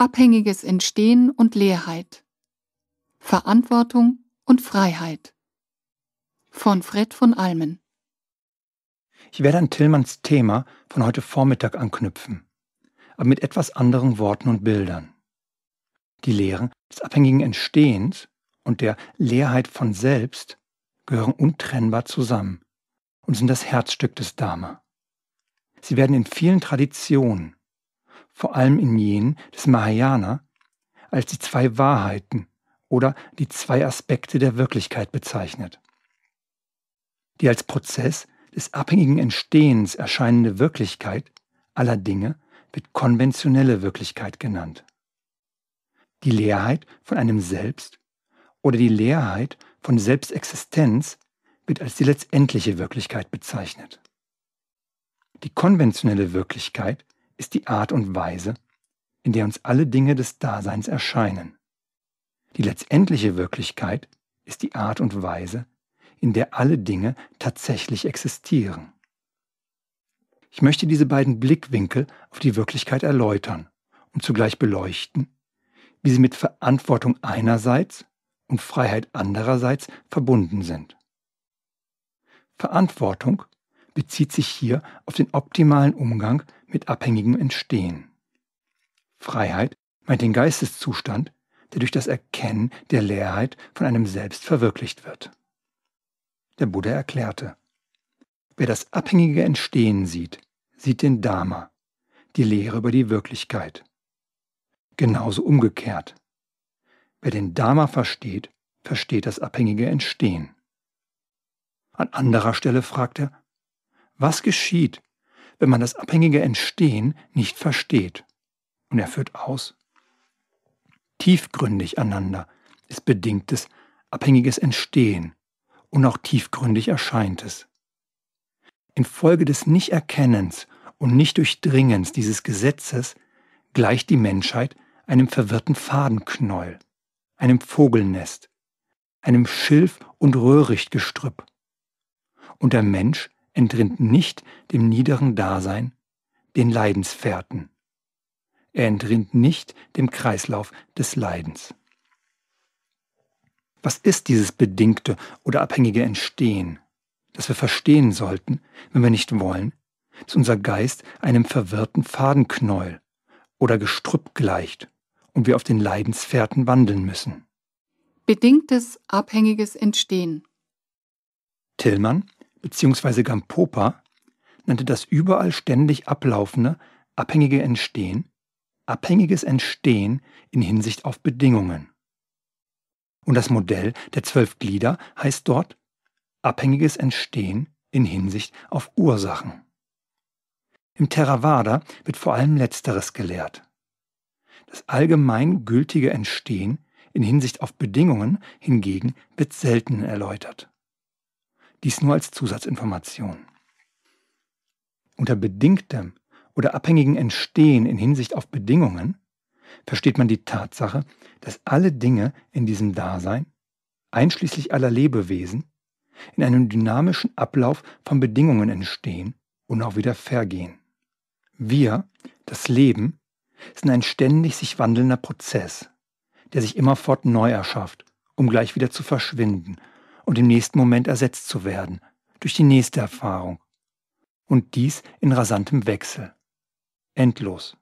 abhängiges Entstehen und Leerheit, Verantwortung und Freiheit. Von Fred von Almen. Ich werde an Tillmanns Thema von heute Vormittag anknüpfen, aber mit etwas anderen Worten und Bildern. Die Lehren des abhängigen Entstehens und der Leerheit von selbst gehören untrennbar zusammen und sind das Herzstück des Dharma. Sie werden in vielen Traditionen, vor allem in jenen des Mahayana, als die zwei Wahrheiten oder die zwei Aspekte der Wirklichkeit bezeichnet. Die als Prozess des abhängigen Entstehens erscheinende Wirklichkeit aller Dinge wird konventionelle Wirklichkeit genannt. Die Leerheit von einem Selbst oder die Leerheit von Selbstexistenz wird als die letztendliche Wirklichkeit bezeichnet. Die konventionelle Wirklichkeit ist die Art und Weise, in der uns alle Dinge des Daseins erscheinen. Die letztendliche Wirklichkeit ist die Art und Weise, in der alle Dinge tatsächlich existieren. Ich möchte diese beiden Blickwinkel auf die Wirklichkeit erläutern und zugleich beleuchten, wie sie mit Verantwortung einerseits und Freiheit andererseits verbunden sind. Verantwortung bezieht sich hier auf den optimalen Umgang mit abhängigem Entstehen. Freiheit meint den Geisteszustand, der durch das Erkennen der Leerheit von einem Selbst verwirklicht wird. Der Buddha erklärte, wer das abhängige Entstehen sieht, sieht den Dharma, die Lehre über die Wirklichkeit. Genauso umgekehrt. Wer den Dharma versteht, versteht das abhängige Entstehen. An anderer Stelle fragt er, was geschieht, wenn man das abhängige Entstehen nicht versteht? Und er führt aus. Tiefgründig einander ist bedingtes, abhängiges Entstehen und auch tiefgründig erscheint es. Infolge des Nichterkennens und Nichtdurchdringens dieses Gesetzes gleicht die Menschheit einem verwirrten Fadenknäuel, einem Vogelnest, einem Schilf- und Röhrichtgestrüpp. Und der Mensch entrinnt nicht dem niederen Dasein, den Leidensfährten. Er entrinnt nicht dem Kreislauf des Leidens. Was ist dieses bedingte oder abhängige Entstehen, das wir verstehen sollten, wenn wir nicht wollen, dass unser Geist einem verwirrten Fadenknäuel oder Gestrüpp gleicht und wir auf den Leidensfährten wandeln müssen? Bedingtes abhängiges Entstehen. Tillmann, bzw. Gampopa nannte das überall ständig ablaufende abhängige Entstehen abhängiges Entstehen in Hinsicht auf Bedingungen. Und das Modell der zwölf Glieder heißt dort abhängiges Entstehen in Hinsicht auf Ursachen. Im Theravada wird vor allem Letzteres gelehrt. Das allgemein gültige Entstehen in Hinsicht auf Bedingungen hingegen wird selten erläutert. Dies nur als Zusatzinformation. Unter bedingtem oder abhängigen Entstehen in Hinsicht auf Bedingungen versteht man die Tatsache, dass alle Dinge in diesem Dasein, einschließlich aller Lebewesen, in einem dynamischen Ablauf von Bedingungen entstehen und auch wieder vergehen. Wir, das Leben, sind ein ständig sich wandelnder Prozess, der sich immerfort neu erschafft, um gleich wieder zu verschwinden und im nächsten Moment ersetzt zu werden durch die nächste Erfahrung. Und dies in rasantem Wechsel. Endlos.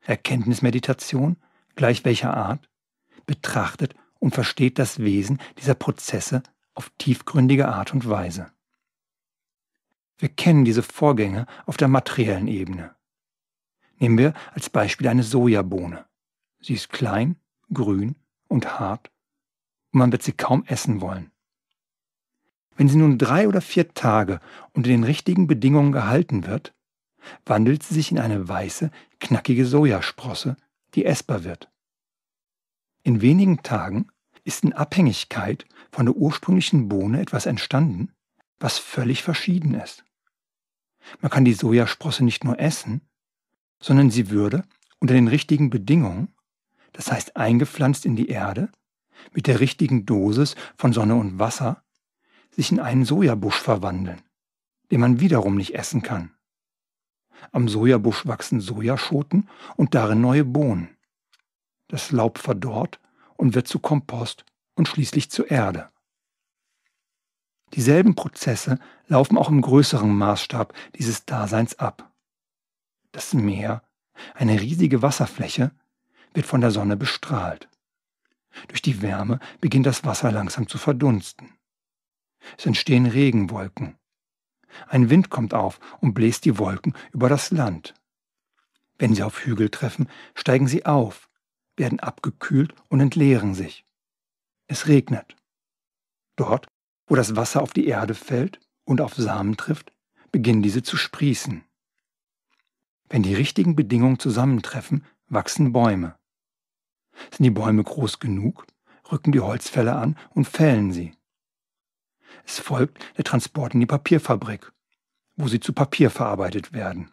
Erkenntnismeditation, gleich welcher Art, betrachtet und versteht das Wesen dieser Prozesse auf tiefgründige Art und Weise. Wir kennen diese Vorgänge auf der materiellen Ebene. Nehmen wir als Beispiel eine Sojabohne. Sie ist klein, grün und hart und man wird sie kaum essen wollen. Wenn sie nun drei oder vier Tage unter den richtigen Bedingungen gehalten wird, wandelt sie sich in eine weiße, knackige Sojasprosse, die essbar wird. In wenigen Tagen ist in Abhängigkeit von der ursprünglichen Bohne etwas entstanden, was völlig verschieden ist. Man kann die Sojasprosse nicht nur essen, sondern sie würde unter den richtigen Bedingungen, das heißt eingepflanzt in die Erde, mit der richtigen Dosis von Sonne und Wasser, sich in einen Sojabusch verwandeln, den man wiederum nicht essen kann. Am Sojabusch wachsen Sojaschoten und darin neue Bohnen. Das Laub verdorrt und wird zu Kompost und schließlich zu Erde. Dieselben Prozesse laufen auch im größeren Maßstab dieses Daseins ab. Das Meer, eine riesige Wasserfläche, wird von der Sonne bestrahlt. Durch die Wärme beginnt das Wasser langsam zu verdunsten. Es entstehen Regenwolken. Ein Wind kommt auf und bläst die Wolken über das Land. Wenn sie auf Hügel treffen, steigen sie auf, werden abgekühlt und entleeren sich. Es regnet. Dort, wo das Wasser auf die Erde fällt und auf Samen trifft, beginnen diese zu sprießen. Wenn die richtigen Bedingungen zusammentreffen, wachsen Bäume. Sind die Bäume groß genug, rücken die Holzfäller an und fällen sie. Es folgt der Transport in die Papierfabrik, wo sie zu Papier verarbeitet werden.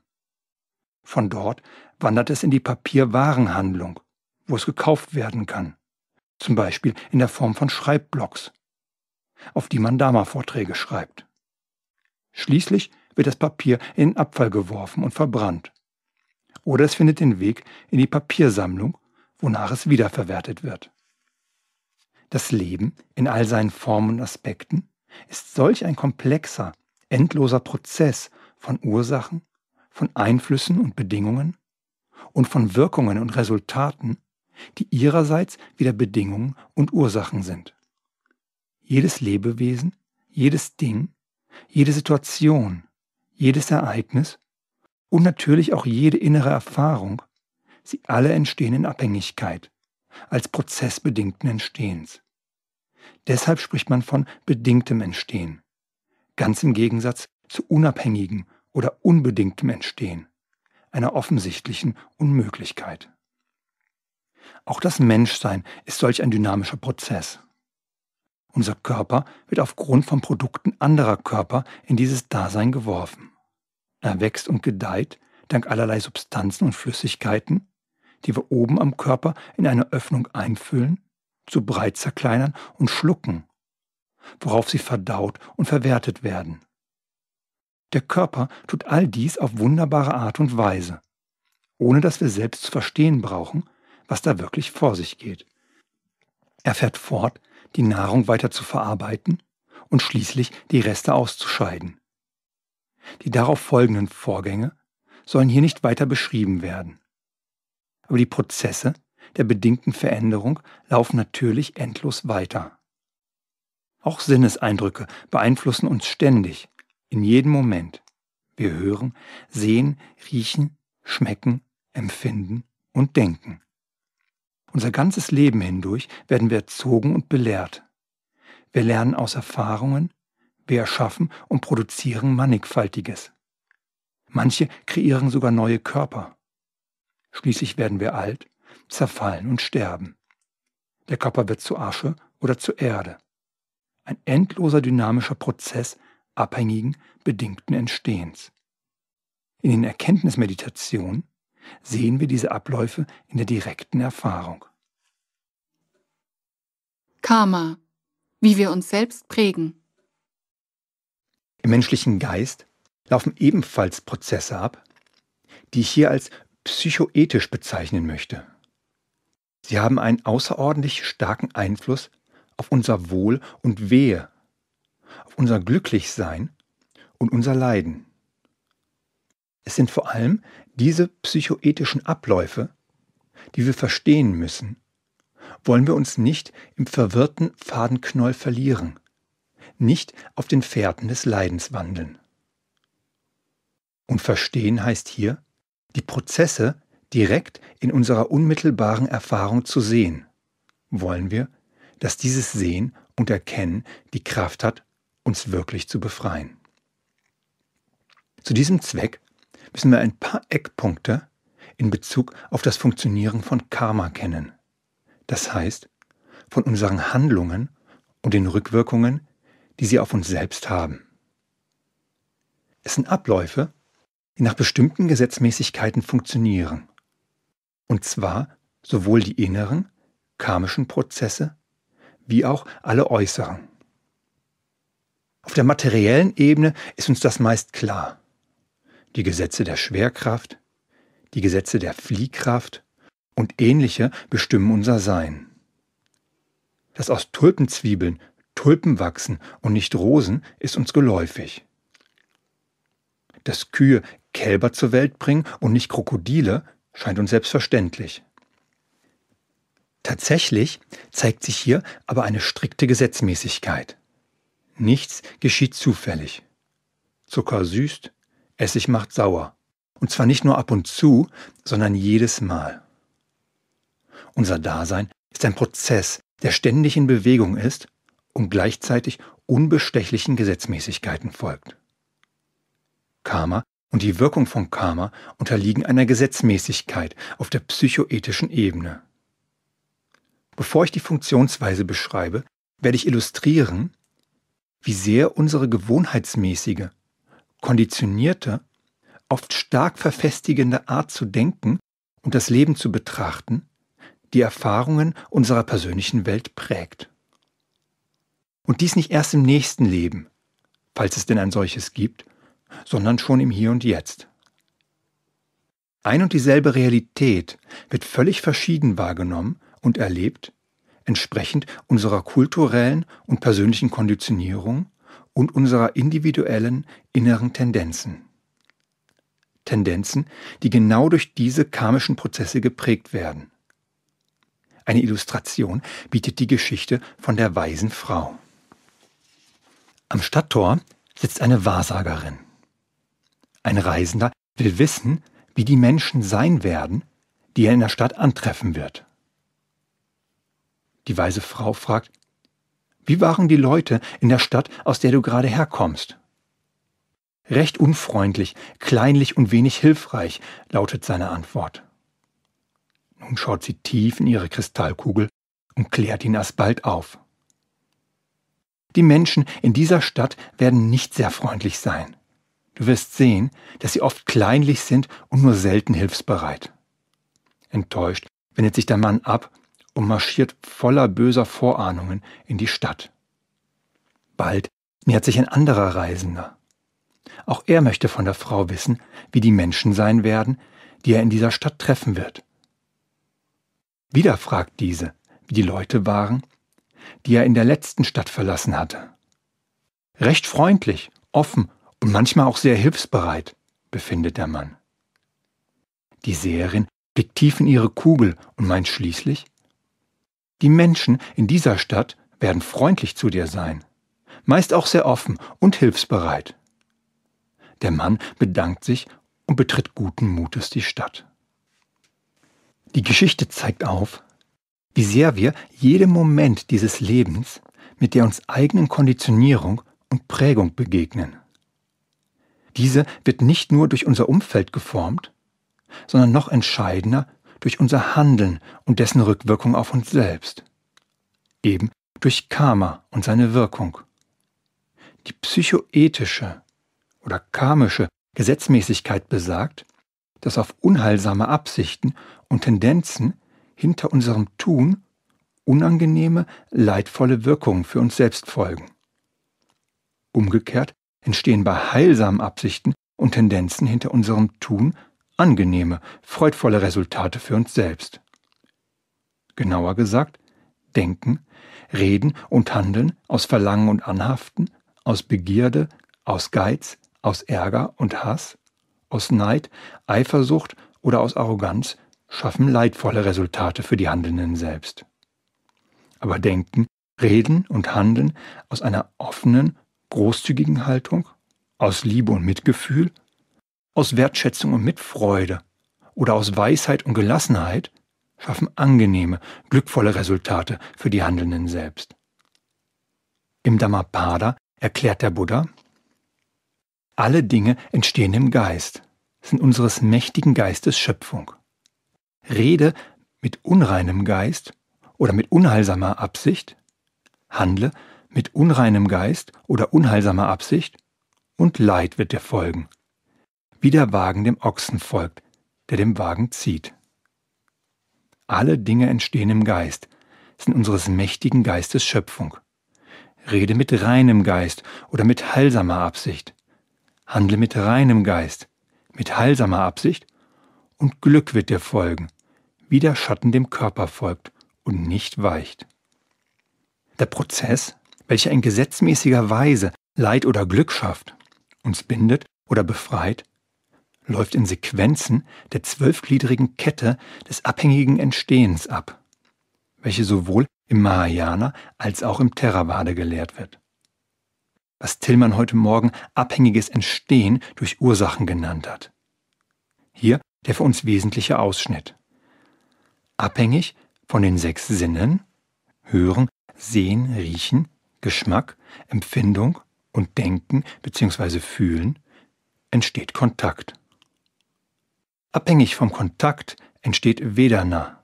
Von dort wandert es in die Papierwarenhandlung, wo es gekauft werden kann, zum Beispiel in der Form von Schreibblocks, auf die man Dharma-Vorträge schreibt. Schließlich wird das Papier in den Abfall geworfen und verbrannt. Oder es findet den Weg in die Papiersammlung, wonach es wiederverwertet wird. Das Leben in all seinen Formen und Aspekten ist solch ein komplexer, endloser Prozess von Ursachen, von Einflüssen und Bedingungen und von Wirkungen und Resultaten, die ihrerseits wieder Bedingungen und Ursachen sind. Jedes Lebewesen, jedes Ding, jede Situation, jedes Ereignis und natürlich auch jede innere Erfahrung, sie alle entstehen in Abhängigkeit, als prozessbedingten Entstehens. Deshalb spricht man von bedingtem Entstehen. Ganz im Gegensatz zu unabhängigem oder unbedingtem Entstehen, einer offensichtlichen Unmöglichkeit. Auch das Menschsein ist solch ein dynamischer Prozess. Unser Körper wird aufgrund von Produkten anderer Körper in dieses Dasein geworfen. Er wächst und gedeiht dank allerlei Substanzen und Flüssigkeiten, die wir oben am Körper in eine Öffnung einfüllen zu breit zerkleinern und schlucken, worauf sie verdaut und verwertet werden. Der Körper tut all dies auf wunderbare Art und Weise, ohne dass wir selbst zu verstehen brauchen, was da wirklich vor sich geht. Er fährt fort, die Nahrung weiter zu verarbeiten und schließlich die Reste auszuscheiden. Die darauf folgenden Vorgänge sollen hier nicht weiter beschrieben werden. Aber die Prozesse der bedingten Veränderung laufen natürlich endlos weiter. Auch Sinneseindrücke beeinflussen uns ständig, in jedem Moment. Wir hören, sehen, riechen, schmecken, empfinden und denken. Unser ganzes Leben hindurch werden wir erzogen und belehrt. Wir lernen aus Erfahrungen, wir erschaffen und produzieren mannigfaltiges. Manche kreieren sogar neue Körper. Schließlich werden wir alt zerfallen und sterben. Der Körper wird zu Asche oder zu Erde. Ein endloser dynamischer Prozess abhängigen, bedingten Entstehens. In den Erkenntnismeditationen sehen wir diese Abläufe in der direkten Erfahrung. Karma, wie wir uns selbst prägen. Im menschlichen Geist laufen ebenfalls Prozesse ab, die ich hier als psychoethisch bezeichnen möchte. Sie haben einen außerordentlich starken Einfluss auf unser Wohl und Wehe, auf unser Glücklichsein und unser Leiden. Es sind vor allem diese psychoethischen Abläufe, die wir verstehen müssen, wollen wir uns nicht im verwirrten Fadenknoll verlieren, nicht auf den Fährten des Leidens wandeln. Und verstehen heißt hier, die Prozesse, direkt in unserer unmittelbaren Erfahrung zu sehen, wollen wir, dass dieses Sehen und Erkennen die Kraft hat, uns wirklich zu befreien. Zu diesem Zweck müssen wir ein paar Eckpunkte in Bezug auf das Funktionieren von Karma kennen. Das heißt, von unseren Handlungen und den Rückwirkungen, die sie auf uns selbst haben. Es sind Abläufe, die nach bestimmten Gesetzmäßigkeiten funktionieren. Und zwar sowohl die inneren, karmischen Prozesse, wie auch alle äußeren. Auf der materiellen Ebene ist uns das meist klar. Die Gesetze der Schwerkraft, die Gesetze der Fliehkraft und ähnliche bestimmen unser Sein. Dass aus Tulpenzwiebeln Tulpen wachsen und nicht Rosen ist uns geläufig. Dass Kühe Kälber zur Welt bringen und nicht Krokodile Scheint uns selbstverständlich. Tatsächlich zeigt sich hier aber eine strikte Gesetzmäßigkeit. Nichts geschieht zufällig. Zucker süßt, Essig macht sauer. Und zwar nicht nur ab und zu, sondern jedes Mal. Unser Dasein ist ein Prozess, der ständig in Bewegung ist und gleichzeitig unbestechlichen Gesetzmäßigkeiten folgt. Karma und die Wirkung von Karma unterliegen einer Gesetzmäßigkeit auf der psychoethischen Ebene. Bevor ich die Funktionsweise beschreibe, werde ich illustrieren, wie sehr unsere gewohnheitsmäßige, konditionierte, oft stark verfestigende Art zu denken und das Leben zu betrachten, die Erfahrungen unserer persönlichen Welt prägt. Und dies nicht erst im nächsten Leben, falls es denn ein solches gibt, sondern schon im Hier und Jetzt. Ein und dieselbe Realität wird völlig verschieden wahrgenommen und erlebt, entsprechend unserer kulturellen und persönlichen Konditionierung und unserer individuellen inneren Tendenzen. Tendenzen, die genau durch diese karmischen Prozesse geprägt werden. Eine Illustration bietet die Geschichte von der weisen Frau. Am Stadttor sitzt eine Wahrsagerin. Ein Reisender will wissen, wie die Menschen sein werden, die er in der Stadt antreffen wird. Die weise Frau fragt, wie waren die Leute in der Stadt, aus der du gerade herkommst? Recht unfreundlich, kleinlich und wenig hilfreich, lautet seine Antwort. Nun schaut sie tief in ihre Kristallkugel und klärt ihn alsbald auf. Die Menschen in dieser Stadt werden nicht sehr freundlich sein. Du wirst sehen, dass sie oft kleinlich sind und nur selten hilfsbereit. Enttäuscht wendet sich der Mann ab und marschiert voller böser Vorahnungen in die Stadt. Bald nähert sich ein anderer Reisender. Auch er möchte von der Frau wissen, wie die Menschen sein werden, die er in dieser Stadt treffen wird. Wieder fragt diese, wie die Leute waren, die er in der letzten Stadt verlassen hatte. Recht freundlich, offen und manchmal auch sehr hilfsbereit befindet der Mann. Die Seherin blickt tief in ihre Kugel und meint schließlich, die Menschen in dieser Stadt werden freundlich zu dir sein, meist auch sehr offen und hilfsbereit. Der Mann bedankt sich und betritt guten Mutes die Stadt. Die Geschichte zeigt auf, wie sehr wir jedem Moment dieses Lebens mit der uns eigenen Konditionierung und Prägung begegnen. Diese wird nicht nur durch unser Umfeld geformt, sondern noch entscheidender durch unser Handeln und dessen Rückwirkung auf uns selbst. Eben durch Karma und seine Wirkung. Die psychoethische oder karmische Gesetzmäßigkeit besagt, dass auf unheilsame Absichten und Tendenzen hinter unserem Tun unangenehme, leidvolle Wirkungen für uns selbst folgen. Umgekehrt entstehen bei heilsamen Absichten und Tendenzen hinter unserem Tun angenehme, freudvolle Resultate für uns selbst. Genauer gesagt, Denken, Reden und Handeln aus Verlangen und Anhaften, aus Begierde, aus Geiz, aus Ärger und Hass, aus Neid, Eifersucht oder aus Arroganz schaffen leidvolle Resultate für die Handelnden selbst. Aber Denken, Reden und Handeln aus einer offenen großzügigen Haltung, aus Liebe und Mitgefühl, aus Wertschätzung und Mitfreude oder aus Weisheit und Gelassenheit schaffen angenehme, glückvolle Resultate für die Handelnden selbst. Im Dhammapada erklärt der Buddha, alle Dinge entstehen im Geist, sind unseres mächtigen Geistes Schöpfung. Rede mit unreinem Geist oder mit unheilsamer Absicht, handle mit unreinem Geist oder unheilsamer Absicht, und Leid wird dir folgen, wie der Wagen dem Ochsen folgt, der dem Wagen zieht. Alle Dinge entstehen im Geist, sind unseres mächtigen Geistes Schöpfung. Rede mit reinem Geist oder mit heilsamer Absicht. Handle mit reinem Geist, mit heilsamer Absicht, und Glück wird dir folgen, wie der Schatten dem Körper folgt und nicht weicht. Der Prozess welche in gesetzmäßiger Weise Leid oder Glück schafft, uns bindet oder befreit, läuft in Sequenzen der zwölfgliedrigen Kette des abhängigen Entstehens ab, welche sowohl im Mahayana als auch im Theravada gelehrt wird. Was Tillmann heute Morgen abhängiges Entstehen durch Ursachen genannt hat. Hier der für uns wesentliche Ausschnitt. Abhängig von den sechs Sinnen, Hören, Sehen, Riechen, Geschmack, Empfindung und Denken bzw. Fühlen entsteht Kontakt. Abhängig vom Kontakt entsteht Vedana,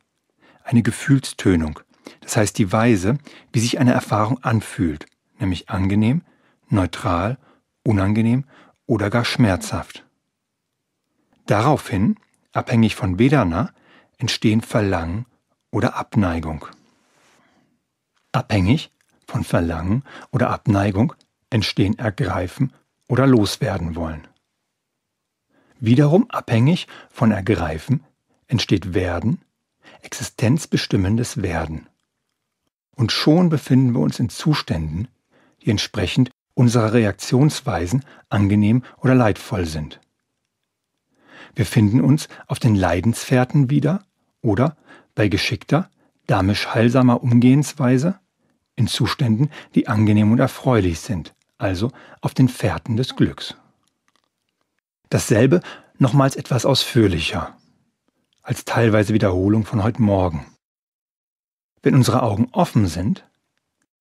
eine Gefühlstönung, das heißt die Weise, wie sich eine Erfahrung anfühlt, nämlich angenehm, neutral, unangenehm oder gar schmerzhaft. Daraufhin, abhängig von Vedana, entstehen Verlangen oder Abneigung. Abhängig von Verlangen oder Abneigung entstehen Ergreifen oder Loswerden wollen. Wiederum abhängig von Ergreifen entsteht Werden, existenzbestimmendes Werden. Und schon befinden wir uns in Zuständen, die entsprechend unserer Reaktionsweisen angenehm oder leidvoll sind. Wir finden uns auf den Leidensfährten wieder oder bei geschickter, damisch heilsamer Umgehensweise in Zuständen, die angenehm und erfreulich sind, also auf den Fährten des Glücks. Dasselbe nochmals etwas ausführlicher, als teilweise Wiederholung von heute Morgen. Wenn unsere Augen offen sind,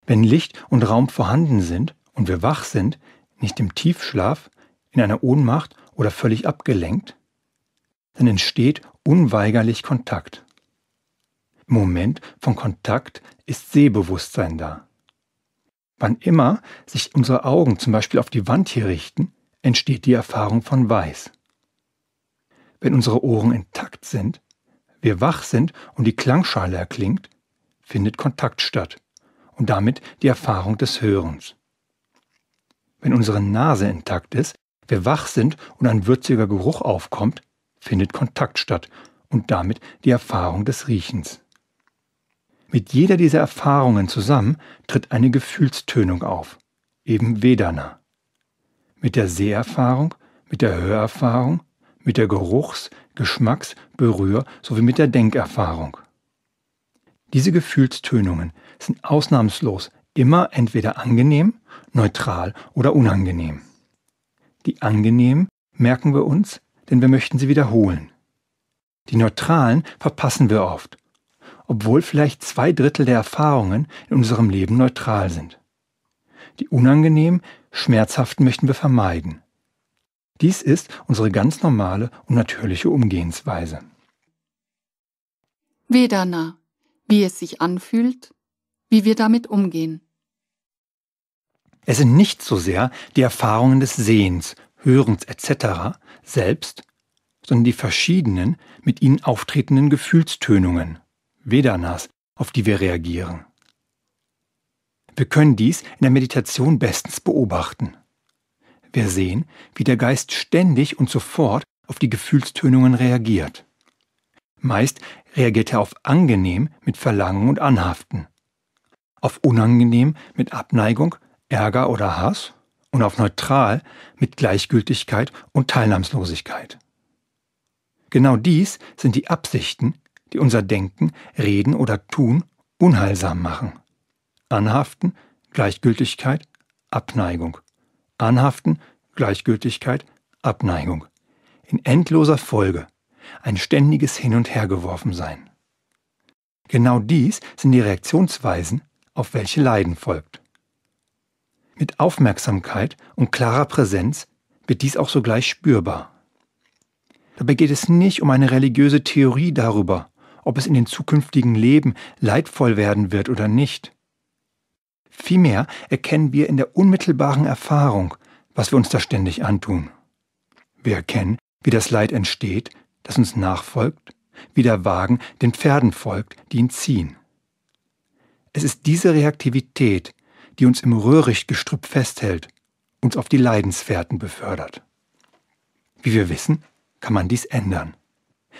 wenn Licht und Raum vorhanden sind und wir wach sind, nicht im Tiefschlaf, in einer Ohnmacht oder völlig abgelenkt, dann entsteht unweigerlich Kontakt. Im Moment von Kontakt ist Sehbewusstsein da. Wann immer sich unsere Augen zum Beispiel auf die Wand hier richten, entsteht die Erfahrung von Weiß. Wenn unsere Ohren intakt sind, wir wach sind und die Klangschale erklingt, findet Kontakt statt und damit die Erfahrung des Hörens. Wenn unsere Nase intakt ist, wir wach sind und ein würziger Geruch aufkommt, findet Kontakt statt und damit die Erfahrung des Riechens. Mit jeder dieser Erfahrungen zusammen tritt eine Gefühlstönung auf, eben Vedana. Mit der Seherfahrung, mit der Hörerfahrung, mit der Geruchs-, Geschmacks-, Berühr- sowie mit der Denkerfahrung. Diese Gefühlstönungen sind ausnahmslos immer entweder angenehm, neutral oder unangenehm. Die angenehmen merken wir uns, denn wir möchten sie wiederholen. Die neutralen verpassen wir oft obwohl vielleicht zwei Drittel der Erfahrungen in unserem Leben neutral sind. Die unangenehmen, schmerzhaften möchten wir vermeiden. Dies ist unsere ganz normale und natürliche Umgehensweise. Vedana, wie es sich anfühlt, wie wir damit umgehen. Es sind nicht so sehr die Erfahrungen des Sehens, Hörens etc. selbst, sondern die verschiedenen mit ihnen auftretenden Gefühlstönungen, Vedanas, auf die wir reagieren. Wir können dies in der Meditation bestens beobachten. Wir sehen, wie der Geist ständig und sofort auf die Gefühlstönungen reagiert. Meist reagiert er auf angenehm mit Verlangen und Anhaften, auf unangenehm mit Abneigung, Ärger oder Hass und auf neutral mit Gleichgültigkeit und Teilnahmslosigkeit. Genau dies sind die Absichten, die unser Denken, Reden oder Tun unheilsam machen. Anhaften, Gleichgültigkeit, Abneigung. Anhaften, Gleichgültigkeit, Abneigung. In endloser Folge. Ein ständiges Hin und Hergeworfen sein. Genau dies sind die Reaktionsweisen, auf welche Leiden folgt. Mit Aufmerksamkeit und klarer Präsenz wird dies auch sogleich spürbar. Dabei geht es nicht um eine religiöse Theorie darüber, ob es in den zukünftigen Leben leidvoll werden wird oder nicht. Vielmehr erkennen wir in der unmittelbaren Erfahrung, was wir uns da ständig antun. Wir erkennen, wie das Leid entsteht, das uns nachfolgt, wie der Wagen den Pferden folgt, die ihn ziehen. Es ist diese Reaktivität, die uns im Röhrichtgestrüpp festhält, uns auf die Leidensfährten befördert. Wie wir wissen, kann man dies ändern.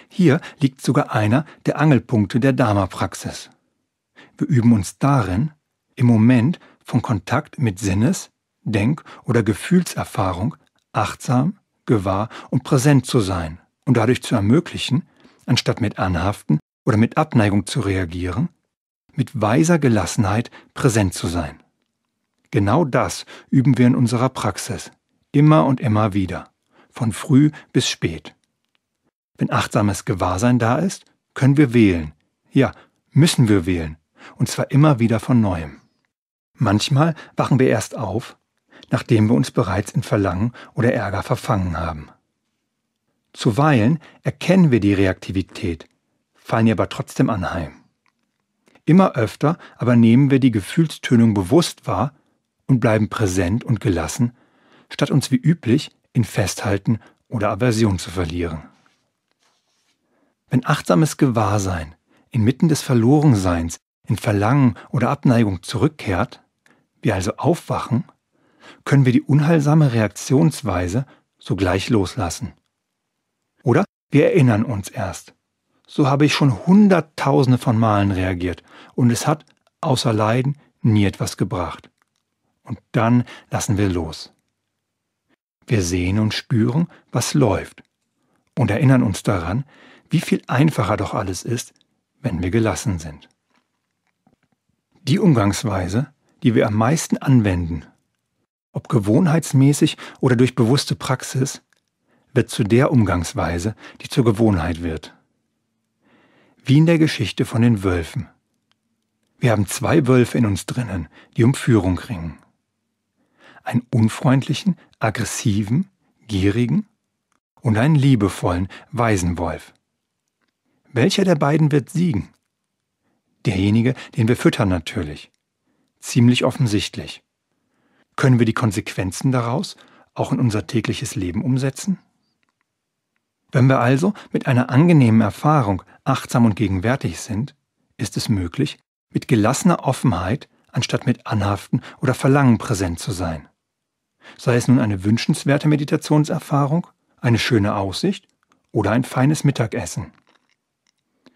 Hier liegt sogar einer der Angelpunkte der Dharma-Praxis. Wir üben uns darin, im Moment von Kontakt mit Sinnes-, Denk- oder Gefühlserfahrung achtsam, gewahr und präsent zu sein und dadurch zu ermöglichen, anstatt mit Anhaften oder mit Abneigung zu reagieren, mit weiser Gelassenheit präsent zu sein. Genau das üben wir in unserer Praxis, immer und immer wieder, von früh bis spät. Wenn achtsames Gewahrsein da ist, können wir wählen. Ja, müssen wir wählen. Und zwar immer wieder von neuem. Manchmal wachen wir erst auf, nachdem wir uns bereits in Verlangen oder Ärger verfangen haben. Zuweilen erkennen wir die Reaktivität, fallen ihr aber trotzdem anheim. Immer öfter aber nehmen wir die Gefühlstönung bewusst wahr und bleiben präsent und gelassen, statt uns wie üblich in Festhalten oder Aversion zu verlieren. Wenn achtsames Gewahrsein inmitten des Verlorenseins in Verlangen oder Abneigung zurückkehrt, wir also aufwachen, können wir die unheilsame Reaktionsweise sogleich loslassen. Oder wir erinnern uns erst. So habe ich schon Hunderttausende von Malen reagiert und es hat außer Leiden nie etwas gebracht. Und dann lassen wir los. Wir sehen und spüren, was läuft und erinnern uns daran, wie viel einfacher doch alles ist, wenn wir gelassen sind. Die Umgangsweise, die wir am meisten anwenden, ob gewohnheitsmäßig oder durch bewusste Praxis, wird zu der Umgangsweise, die zur Gewohnheit wird. Wie in der Geschichte von den Wölfen. Wir haben zwei Wölfe in uns drinnen, die um Führung ringen. Einen unfreundlichen, aggressiven, gierigen und einen liebevollen, weisen Wolf. Welcher der beiden wird siegen? Derjenige, den wir füttern natürlich. Ziemlich offensichtlich. Können wir die Konsequenzen daraus auch in unser tägliches Leben umsetzen? Wenn wir also mit einer angenehmen Erfahrung achtsam und gegenwärtig sind, ist es möglich, mit gelassener Offenheit anstatt mit Anhaften oder Verlangen präsent zu sein. Sei es nun eine wünschenswerte Meditationserfahrung, eine schöne Aussicht oder ein feines Mittagessen.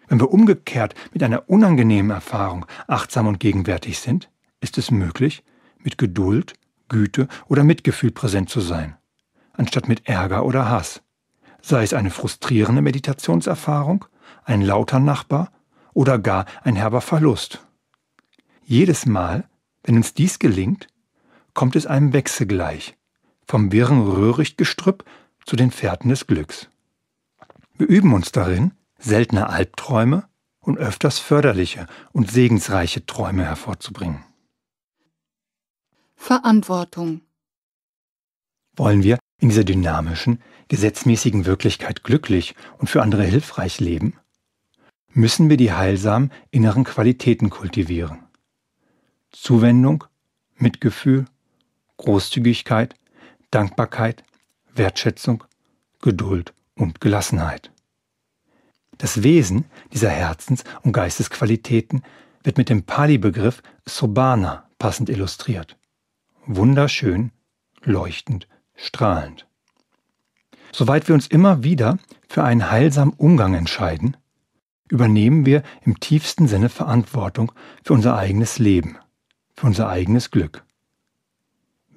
Wenn wir umgekehrt mit einer unangenehmen Erfahrung achtsam und gegenwärtig sind, ist es möglich, mit Geduld, Güte oder Mitgefühl präsent zu sein, anstatt mit Ärger oder Hass. Sei es eine frustrierende Meditationserfahrung, ein lauter Nachbar oder gar ein herber Verlust. Jedes Mal, wenn uns dies gelingt, kommt es einem Wechsel gleich, vom wirren Röhrichtgestrüpp zu den Fährten des Glücks. Wir üben uns darin, seltener Albträume und öfters förderliche und segensreiche Träume hervorzubringen. Verantwortung. Wollen wir in dieser dynamischen, gesetzmäßigen Wirklichkeit glücklich und für andere hilfreich leben? Müssen wir die heilsamen inneren Qualitäten kultivieren? Zuwendung, Mitgefühl, Großzügigkeit, Dankbarkeit, Wertschätzung, Geduld und Gelassenheit. Das Wesen dieser Herzens- und Geistesqualitäten wird mit dem Pali-Begriff Sobhana passend illustriert. Wunderschön, leuchtend, strahlend. Soweit wir uns immer wieder für einen heilsamen Umgang entscheiden, übernehmen wir im tiefsten Sinne Verantwortung für unser eigenes Leben, für unser eigenes Glück.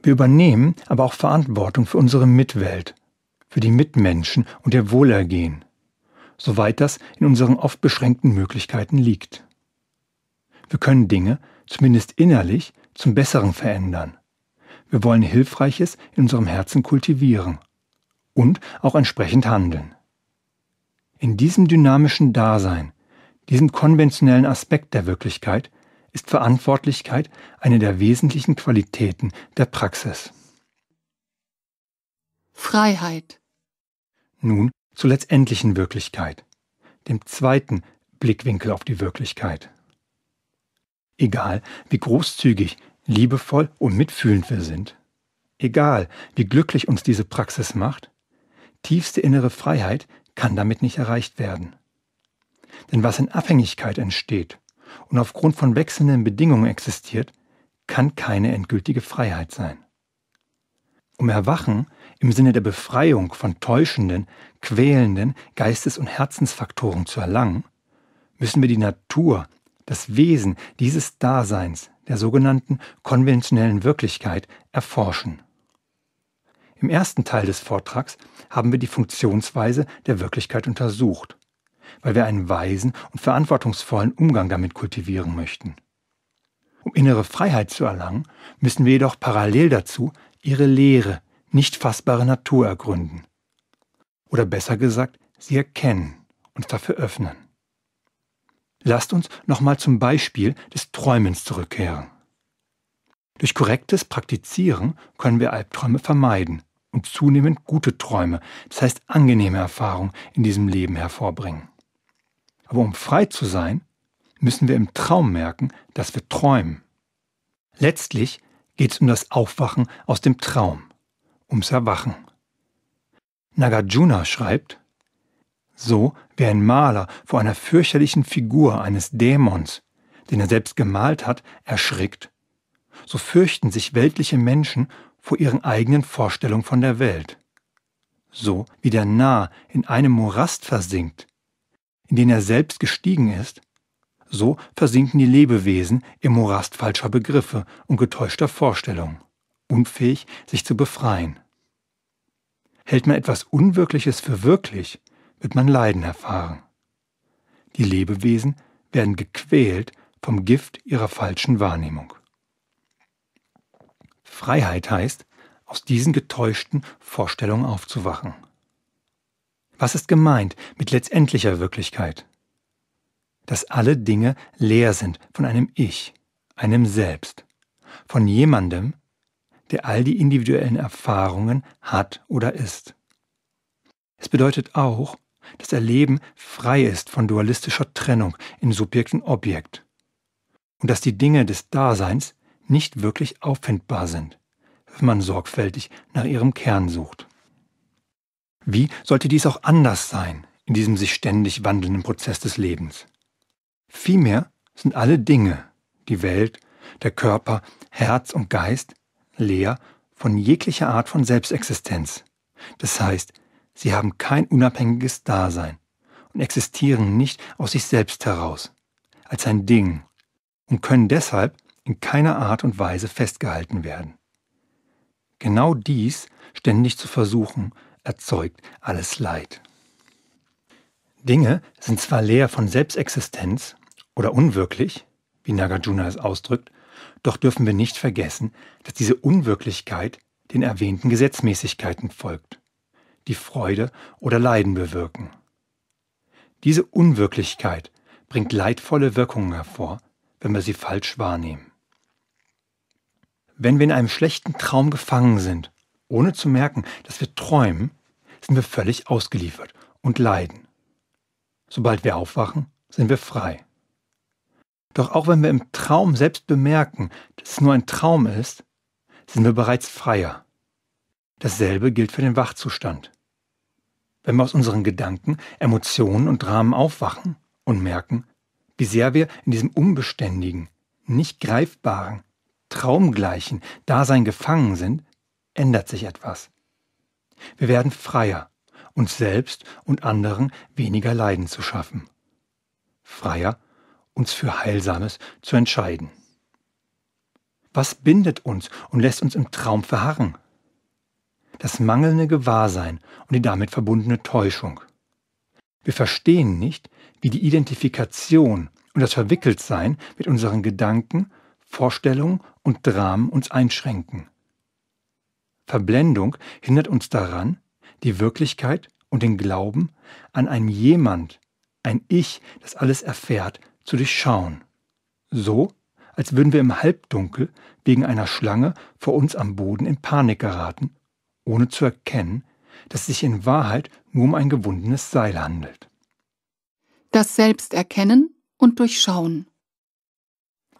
Wir übernehmen aber auch Verantwortung für unsere Mitwelt, für die Mitmenschen und ihr Wohlergehen soweit das in unseren oft beschränkten Möglichkeiten liegt. Wir können Dinge, zumindest innerlich, zum Besseren verändern. Wir wollen Hilfreiches in unserem Herzen kultivieren und auch entsprechend handeln. In diesem dynamischen Dasein, diesem konventionellen Aspekt der Wirklichkeit, ist Verantwortlichkeit eine der wesentlichen Qualitäten der Praxis. Freiheit. Nun zur letztendlichen Wirklichkeit, dem zweiten Blickwinkel auf die Wirklichkeit. Egal, wie großzügig, liebevoll und mitfühlend wir sind, egal, wie glücklich uns diese Praxis macht, tiefste innere Freiheit kann damit nicht erreicht werden. Denn was in Abhängigkeit entsteht und aufgrund von wechselnden Bedingungen existiert, kann keine endgültige Freiheit sein. Um Erwachen im Sinne der Befreiung von täuschenden, quälenden Geistes- und Herzensfaktoren zu erlangen, müssen wir die Natur, das Wesen dieses Daseins, der sogenannten konventionellen Wirklichkeit, erforschen. Im ersten Teil des Vortrags haben wir die Funktionsweise der Wirklichkeit untersucht, weil wir einen weisen und verantwortungsvollen Umgang damit kultivieren möchten. Um innere Freiheit zu erlangen, müssen wir jedoch parallel dazu ihre Lehre nicht fassbare Natur ergründen. Oder besser gesagt, sie erkennen und dafür öffnen. Lasst uns nochmal zum Beispiel des Träumens zurückkehren. Durch korrektes Praktizieren können wir Albträume vermeiden und zunehmend gute Träume, das heißt angenehme Erfahrungen in diesem Leben hervorbringen. Aber um frei zu sein, müssen wir im Traum merken, dass wir träumen. Letztlich geht es um das Aufwachen aus dem Traum ums Erwachen. Nagarjuna schreibt, so wie ein Maler vor einer fürchterlichen Figur eines Dämons, den er selbst gemalt hat, erschrickt, so fürchten sich weltliche Menschen vor ihren eigenen Vorstellungen von der Welt. So wie der Narr in einem Morast versinkt, in den er selbst gestiegen ist, so versinken die Lebewesen im Morast falscher Begriffe und getäuschter Vorstellungen unfähig, sich zu befreien. Hält man etwas Unwirkliches für wirklich, wird man Leiden erfahren. Die Lebewesen werden gequält vom Gift ihrer falschen Wahrnehmung. Freiheit heißt, aus diesen getäuschten Vorstellungen aufzuwachen. Was ist gemeint mit letztendlicher Wirklichkeit? Dass alle Dinge leer sind von einem Ich, einem Selbst, von jemandem, der all die individuellen Erfahrungen hat oder ist. Es bedeutet auch, dass Erleben frei ist von dualistischer Trennung in Subjekt und Objekt und dass die Dinge des Daseins nicht wirklich auffindbar sind, wenn man sorgfältig nach ihrem Kern sucht. Wie sollte dies auch anders sein in diesem sich ständig wandelnden Prozess des Lebens? Vielmehr sind alle Dinge, die Welt, der Körper, Herz und Geist, leer von jeglicher Art von Selbstexistenz. Das heißt, sie haben kein unabhängiges Dasein und existieren nicht aus sich selbst heraus, als ein Ding und können deshalb in keiner Art und Weise festgehalten werden. Genau dies ständig zu versuchen, erzeugt alles Leid. Dinge sind zwar leer von Selbstexistenz oder unwirklich, wie Nagarjuna es ausdrückt, doch dürfen wir nicht vergessen, dass diese Unwirklichkeit den erwähnten Gesetzmäßigkeiten folgt, die Freude oder Leiden bewirken. Diese Unwirklichkeit bringt leidvolle Wirkungen hervor, wenn wir sie falsch wahrnehmen. Wenn wir in einem schlechten Traum gefangen sind, ohne zu merken, dass wir träumen, sind wir völlig ausgeliefert und leiden. Sobald wir aufwachen, sind wir frei. Doch auch wenn wir im Traum selbst bemerken, dass es nur ein Traum ist, sind wir bereits freier. Dasselbe gilt für den Wachzustand. Wenn wir aus unseren Gedanken, Emotionen und Dramen aufwachen und merken, wie sehr wir in diesem unbeständigen, nicht greifbaren, traumgleichen Dasein gefangen sind, ändert sich etwas. Wir werden freier, uns selbst und anderen weniger Leiden zu schaffen. Freier uns für Heilsames zu entscheiden. Was bindet uns und lässt uns im Traum verharren? Das mangelnde Gewahrsein und die damit verbundene Täuschung. Wir verstehen nicht, wie die Identifikation und das Verwickeltsein mit unseren Gedanken, Vorstellungen und Dramen uns einschränken. Verblendung hindert uns daran, die Wirklichkeit und den Glauben an ein Jemand, ein Ich, das alles erfährt, zu durchschauen. So, als würden wir im Halbdunkel wegen einer Schlange vor uns am Boden in Panik geraten, ohne zu erkennen, dass es sich in Wahrheit nur um ein gewundenes Seil handelt. Das Selbsterkennen und Durchschauen.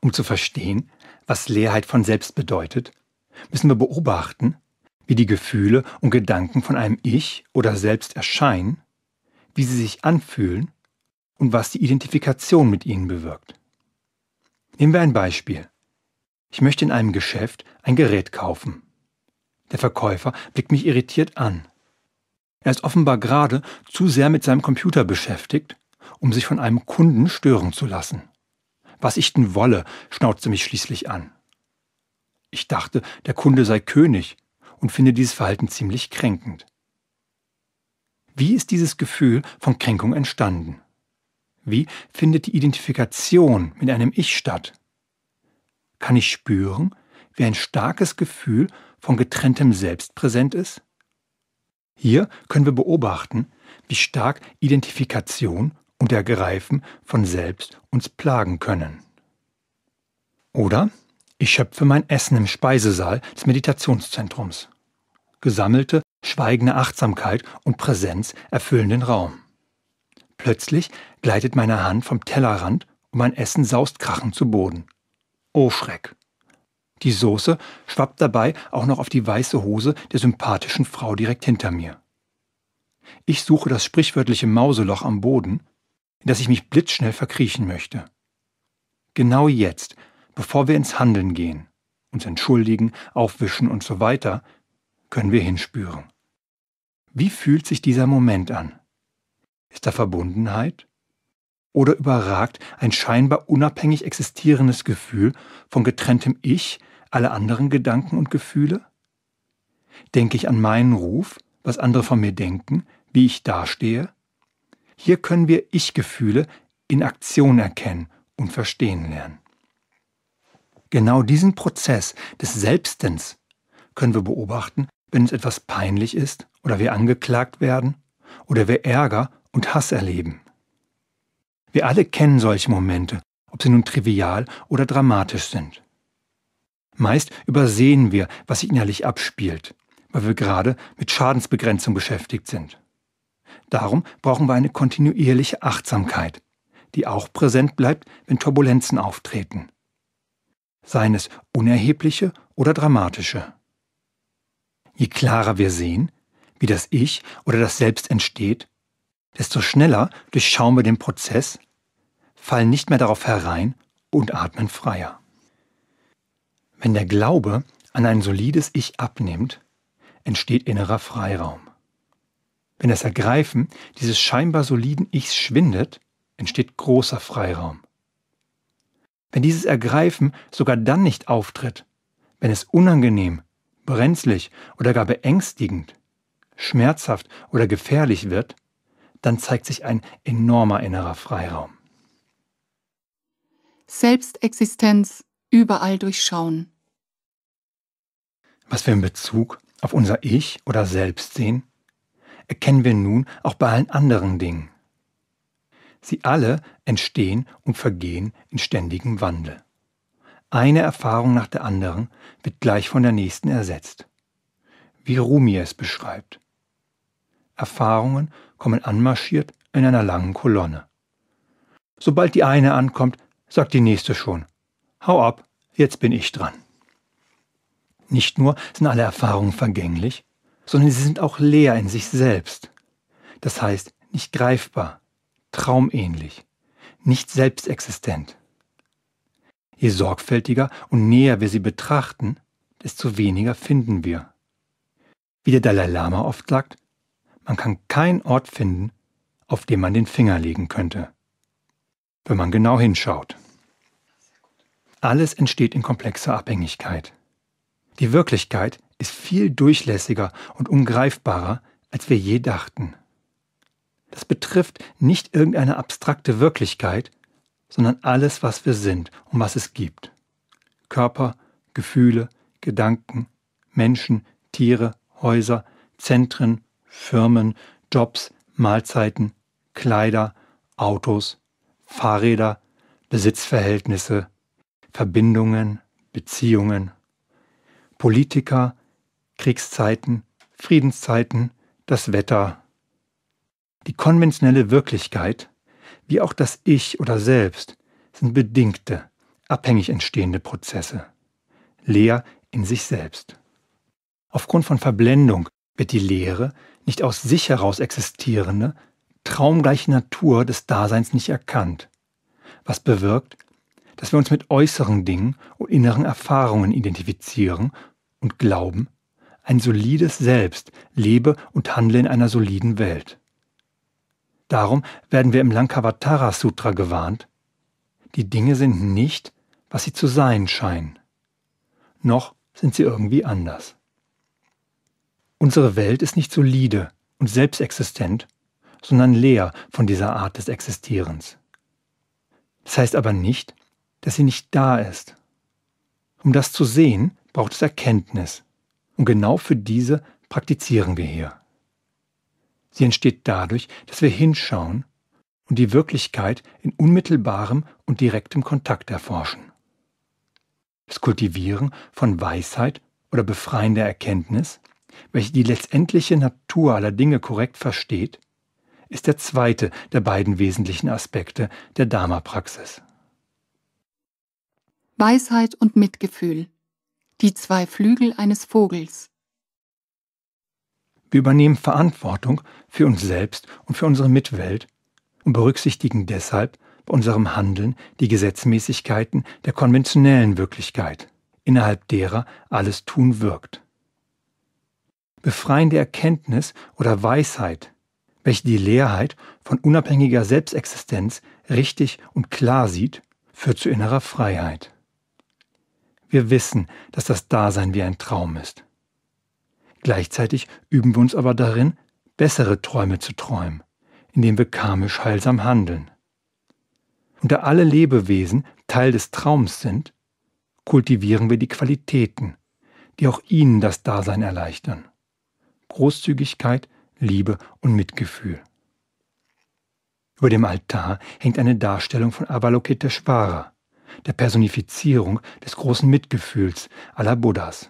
Um zu verstehen, was Leerheit von selbst bedeutet, müssen wir beobachten, wie die Gefühle und Gedanken von einem Ich oder selbst erscheinen, wie sie sich anfühlen und was die Identifikation mit ihnen bewirkt. Nehmen wir ein Beispiel. Ich möchte in einem Geschäft ein Gerät kaufen. Der Verkäufer blickt mich irritiert an. Er ist offenbar gerade zu sehr mit seinem Computer beschäftigt, um sich von einem Kunden stören zu lassen. Was ich denn wolle, schnauzte mich schließlich an. Ich dachte, der Kunde sei König und finde dieses Verhalten ziemlich kränkend. Wie ist dieses Gefühl von Kränkung entstanden? Wie findet die Identifikation mit einem Ich statt? Kann ich spüren, wie ein starkes Gefühl von getrenntem Selbst präsent ist? Hier können wir beobachten, wie stark Identifikation und Ergreifen von Selbst uns plagen können. Oder ich schöpfe mein Essen im Speisesaal des Meditationszentrums. Gesammelte, schweigende Achtsamkeit und Präsenz erfüllen den Raum. Plötzlich gleitet meine Hand vom Tellerrand und mein Essen saust krachend zu Boden. Oh Schreck! Die Soße schwappt dabei auch noch auf die weiße Hose der sympathischen Frau direkt hinter mir. Ich suche das sprichwörtliche Mauseloch am Boden, in das ich mich blitzschnell verkriechen möchte. Genau jetzt, bevor wir ins Handeln gehen, uns entschuldigen, aufwischen und so weiter, können wir hinspüren. Wie fühlt sich dieser Moment an? Ist da Verbundenheit? Oder überragt ein scheinbar unabhängig existierendes Gefühl von getrenntem Ich alle anderen Gedanken und Gefühle? Denke ich an meinen Ruf, was andere von mir denken, wie ich dastehe? Hier können wir Ich-Gefühle in Aktion erkennen und verstehen lernen. Genau diesen Prozess des Selbstens können wir beobachten, wenn uns etwas peinlich ist oder wir angeklagt werden oder wir Ärger und Hass erleben. Wir alle kennen solche Momente, ob sie nun trivial oder dramatisch sind. Meist übersehen wir, was sich innerlich abspielt, weil wir gerade mit Schadensbegrenzung beschäftigt sind. Darum brauchen wir eine kontinuierliche Achtsamkeit, die auch präsent bleibt, wenn Turbulenzen auftreten. Seien es unerhebliche oder dramatische. Je klarer wir sehen, wie das Ich oder das Selbst entsteht, desto schneller durchschauen wir den Prozess, fallen nicht mehr darauf herein und atmen freier. Wenn der Glaube an ein solides Ich abnimmt, entsteht innerer Freiraum. Wenn das Ergreifen dieses scheinbar soliden Ichs schwindet, entsteht großer Freiraum. Wenn dieses Ergreifen sogar dann nicht auftritt, wenn es unangenehm, brenzlig oder gar beängstigend, schmerzhaft oder gefährlich wird, dann zeigt sich ein enormer innerer Freiraum. Selbstexistenz überall durchschauen. Was wir in Bezug auf unser Ich oder Selbst sehen, erkennen wir nun auch bei allen anderen Dingen. Sie alle entstehen und vergehen in ständigem Wandel. Eine Erfahrung nach der anderen wird gleich von der nächsten ersetzt. Wie Rumi es beschreibt. Erfahrungen kommen anmarschiert in einer langen Kolonne. Sobald die eine ankommt, sagt die nächste schon, Hau ab, jetzt bin ich dran. Nicht nur sind alle Erfahrungen vergänglich, sondern sie sind auch leer in sich selbst. Das heißt, nicht greifbar, traumähnlich, nicht selbstexistent. Je sorgfältiger und näher wir sie betrachten, desto weniger finden wir. Wie der Dalai Lama oft sagt, man kann keinen Ort finden, auf dem man den Finger legen könnte, wenn man genau hinschaut. Alles entsteht in komplexer Abhängigkeit. Die Wirklichkeit ist viel durchlässiger und ungreifbarer, als wir je dachten. Das betrifft nicht irgendeine abstrakte Wirklichkeit, sondern alles, was wir sind und was es gibt. Körper, Gefühle, Gedanken, Menschen, Tiere, Häuser, Zentren, Firmen, Jobs, Mahlzeiten, Kleider, Autos, Fahrräder, Besitzverhältnisse, Verbindungen, Beziehungen, Politiker, Kriegszeiten, Friedenszeiten, das Wetter. Die konventionelle Wirklichkeit, wie auch das Ich oder Selbst, sind bedingte, abhängig entstehende Prozesse, leer in sich selbst. Aufgrund von Verblendung wird die Lehre nicht aus sich heraus existierende, traumgleiche Natur des Daseins nicht erkannt, was bewirkt, dass wir uns mit äußeren Dingen und inneren Erfahrungen identifizieren und glauben, ein solides Selbst lebe und handle in einer soliden Welt. Darum werden wir im Lankavatara Sutra gewarnt, die Dinge sind nicht, was sie zu sein scheinen, noch sind sie irgendwie anders. Unsere Welt ist nicht solide und selbstexistent, sondern leer von dieser Art des Existierens. Das heißt aber nicht, dass sie nicht da ist. Um das zu sehen, braucht es Erkenntnis. Und genau für diese praktizieren wir hier. Sie entsteht dadurch, dass wir hinschauen und die Wirklichkeit in unmittelbarem und direktem Kontakt erforschen. Das Kultivieren von Weisheit oder befreiender Erkenntnis welche die letztendliche Natur aller Dinge korrekt versteht, ist der zweite der beiden wesentlichen Aspekte der Dharma-Praxis. Weisheit und Mitgefühl. Die zwei Flügel eines Vogels. Wir übernehmen Verantwortung für uns selbst und für unsere Mitwelt und berücksichtigen deshalb bei unserem Handeln die Gesetzmäßigkeiten der konventionellen Wirklichkeit, innerhalb derer alles Tun wirkt befreiende Erkenntnis oder Weisheit, welche die Leerheit von unabhängiger Selbstexistenz richtig und klar sieht, führt zu innerer Freiheit. Wir wissen, dass das Dasein wie ein Traum ist. Gleichzeitig üben wir uns aber darin, bessere Träume zu träumen, indem wir karmisch heilsam handeln. Und da alle Lebewesen Teil des Traums sind, kultivieren wir die Qualitäten, die auch ihnen das Dasein erleichtern. Großzügigkeit, Liebe und Mitgefühl. Über dem Altar hängt eine Darstellung von Avalokiteshvara, der Personifizierung des großen Mitgefühls aller Buddhas.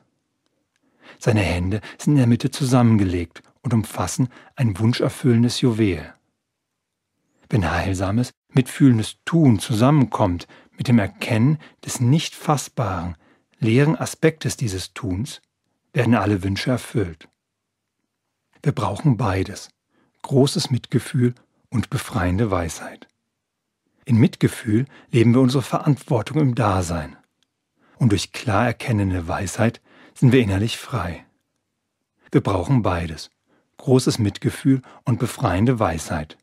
Seine Hände sind in der Mitte zusammengelegt und umfassen ein wunscherfüllendes Juwel. Wenn heilsames, mitfühlendes Tun zusammenkommt mit dem Erkennen des nicht fassbaren, leeren Aspektes dieses Tuns, werden alle Wünsche erfüllt. Wir brauchen beides. Großes Mitgefühl und befreiende Weisheit. In Mitgefühl leben wir unsere Verantwortung im Dasein. Und durch klar erkennende Weisheit sind wir innerlich frei. Wir brauchen beides. Großes Mitgefühl und befreiende Weisheit.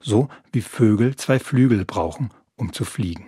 So wie Vögel zwei Flügel brauchen, um zu fliegen.